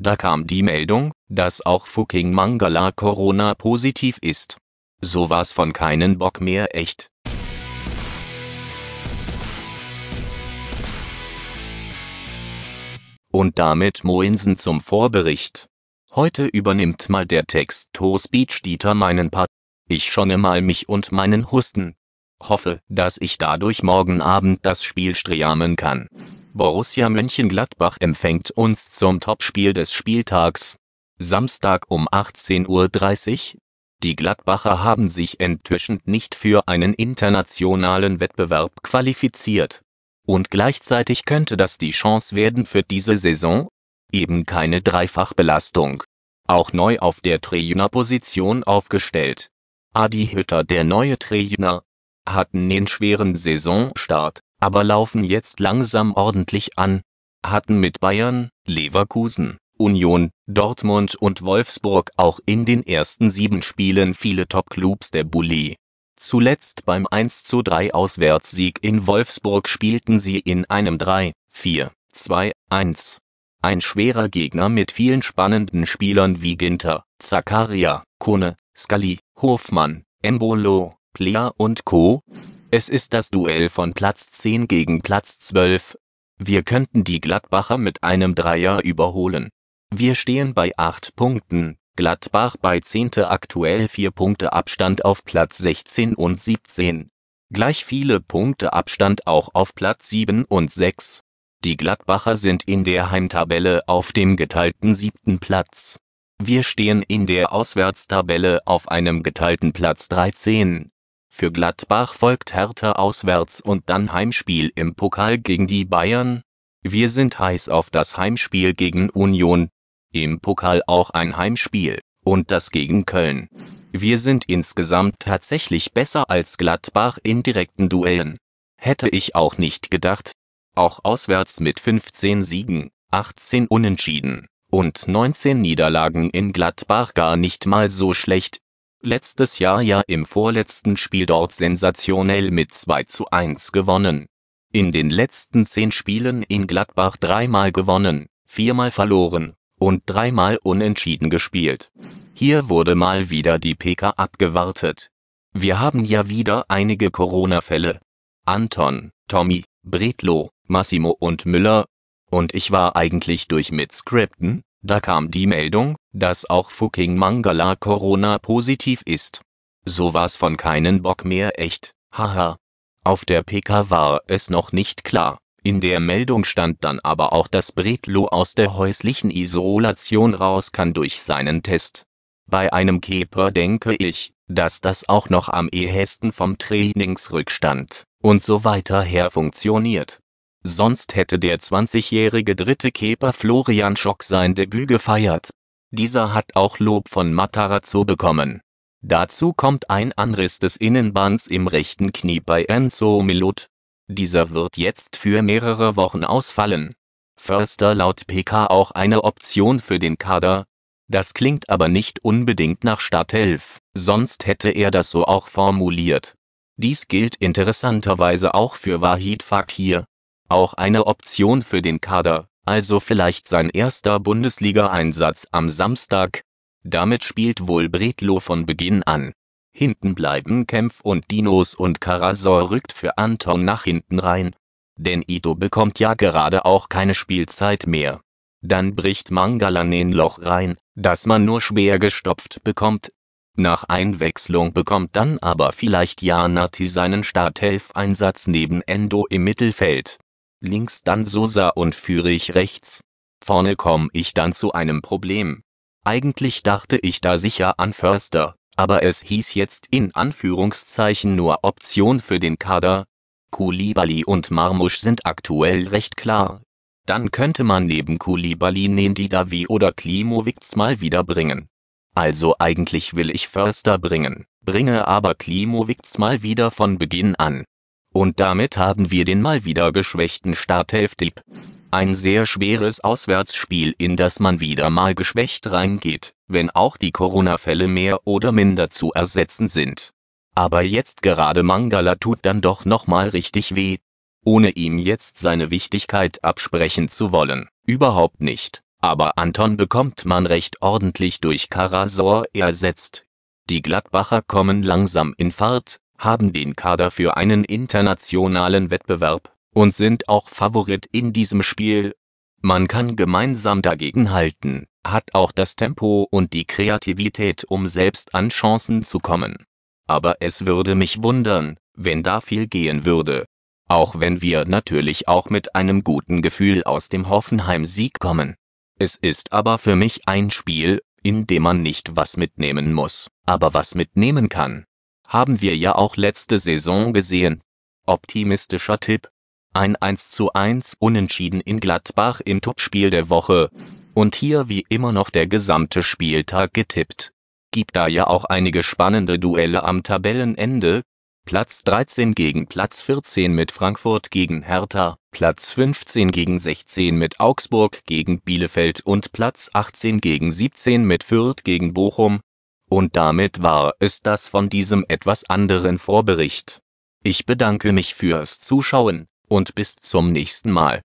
Da kam die Meldung, dass auch fucking Mangala Corona positiv ist. So war's von keinen Bock mehr echt. Und damit Moinsen zum Vorbericht. Heute übernimmt mal der Text-to-Speech-Dieter meinen Part. Ich schone mal mich und meinen Husten. Hoffe, dass ich dadurch morgen Abend das Spiel streamen kann. Borussia Mönchengladbach empfängt uns zum Topspiel des Spieltags. Samstag um 18:30 Uhr. Die Gladbacher haben sich enttäuschend nicht für einen internationalen Wettbewerb qualifiziert. Und gleichzeitig könnte das die Chance werden für diese Saison? Eben keine Dreifachbelastung. Auch neu auf der Trainerposition aufgestellt. Adi Hütter, der neue Trainer, hatten den schweren Saisonstart aber laufen jetzt langsam ordentlich an, hatten mit Bayern, Leverkusen, Union, Dortmund und Wolfsburg auch in den ersten sieben Spielen viele Top-Clubs der Bulli. Zuletzt beim 1:3 Auswärtssieg in Wolfsburg spielten sie in einem 3, 4, 2, 1. Ein schwerer Gegner mit vielen spannenden Spielern wie Ginter, Zakaria, Kone, Scully, Hofmann, Embolo, Plea und Co. Es ist das Duell von Platz 10 gegen Platz 12. Wir könnten die Gladbacher mit einem Dreier überholen. Wir stehen bei 8 Punkten, Gladbach bei 10. aktuell 4 Punkte Abstand auf Platz 16 und 17. Gleich viele Punkte Abstand auch auf Platz 7 und 6. Die Gladbacher sind in der Heimtabelle auf dem geteilten siebten Platz. Wir stehen in der Auswärtstabelle auf einem geteilten Platz 13. Für Gladbach folgt Hertha auswärts und dann Heimspiel im Pokal gegen die Bayern. Wir sind heiß auf das Heimspiel gegen Union, im Pokal auch ein Heimspiel, und das gegen Köln. Wir sind insgesamt tatsächlich besser als Gladbach in direkten Duellen. Hätte ich auch nicht gedacht. Auch auswärts mit 15 Siegen, 18 Unentschieden und 19 Niederlagen in Gladbach gar nicht mal so schlecht letztes Jahr ja im vorletzten Spiel dort sensationell mit 2 zu 1 gewonnen. In den letzten zehn Spielen in Gladbach dreimal gewonnen, viermal verloren und dreimal unentschieden gespielt. Hier wurde mal wieder die PK abgewartet. Wir haben ja wieder einige Corona-Fälle. Anton, Tommy, Bredlo, Massimo und Müller. Und ich war eigentlich durch mit Skripten, da kam die Meldung, dass auch fucking Mangala Corona positiv ist. So war's von keinen Bock mehr echt, haha. Auf der PK war es noch nicht klar. In der Meldung stand dann aber auch, dass Bretlo aus der häuslichen Isolation raus kann durch seinen Test. Bei einem Keeper denke ich, dass das auch noch am ehesten vom Trainingsrückstand und so weiter her funktioniert sonst hätte der 20-jährige dritte Keeper Florian Schock sein Debüt gefeiert. Dieser hat auch Lob von Matarazzo bekommen. Dazu kommt ein Anriss des Innenbands im rechten Knie bei Enzo Milut. Dieser wird jetzt für mehrere Wochen ausfallen. Förster laut PK auch eine Option für den Kader. Das klingt aber nicht unbedingt nach Startelf, sonst hätte er das so auch formuliert. Dies gilt interessanterweise auch für Wahid Fakir auch eine Option für den Kader, also vielleicht sein erster Bundesligaeinsatz am Samstag. Damit spielt wohl Bretlo von Beginn an. Hinten bleiben Kempf und Dinos und Karasor rückt für Anton nach hinten rein. Denn Ito bekommt ja gerade auch keine Spielzeit mehr. Dann bricht Mangala ein Loch rein, das man nur schwer gestopft bekommt. Nach Einwechslung bekommt dann aber vielleicht Janati seinen starthelf einsatz neben Endo im Mittelfeld links dann Sosa und führe ich rechts. Vorne komme ich dann zu einem Problem. Eigentlich dachte ich da sicher an Förster, aber es hieß jetzt in Anführungszeichen nur Option für den Kader. Kulibali und Marmusch sind aktuell recht klar. Dann könnte man neben Kulibali Nendi Davi oder Klimowicz mal wieder bringen. Also eigentlich will ich Förster bringen, bringe aber Klimowicz mal wieder von Beginn an. Und damit haben wir den mal wieder geschwächten Startelf Deep. Ein sehr schweres Auswärtsspiel, in das man wieder mal geschwächt reingeht, wenn auch die Corona-Fälle mehr oder minder zu ersetzen sind. Aber jetzt gerade Mangala tut dann doch nochmal richtig weh. Ohne ihm jetzt seine Wichtigkeit absprechen zu wollen, überhaupt nicht. Aber Anton bekommt man recht ordentlich durch Karasor ersetzt. Die Gladbacher kommen langsam in Fahrt, haben den Kader für einen internationalen Wettbewerb und sind auch Favorit in diesem Spiel. Man kann gemeinsam dagegen halten, hat auch das Tempo und die Kreativität, um selbst an Chancen zu kommen. Aber es würde mich wundern, wenn da viel gehen würde. Auch wenn wir natürlich auch mit einem guten Gefühl aus dem Hoffenheim-Sieg kommen. Es ist aber für mich ein Spiel, in dem man nicht was mitnehmen muss, aber was mitnehmen kann haben wir ja auch letzte Saison gesehen. Optimistischer Tipp. Ein 1 zu 1 Unentschieden in Gladbach im Topspiel der Woche. Und hier wie immer noch der gesamte Spieltag getippt. Gibt da ja auch einige spannende Duelle am Tabellenende. Platz 13 gegen Platz 14 mit Frankfurt gegen Hertha, Platz 15 gegen 16 mit Augsburg gegen Bielefeld und Platz 18 gegen 17 mit Fürth gegen Bochum. Und damit war es das von diesem etwas anderen Vorbericht. Ich bedanke mich fürs Zuschauen und bis zum nächsten Mal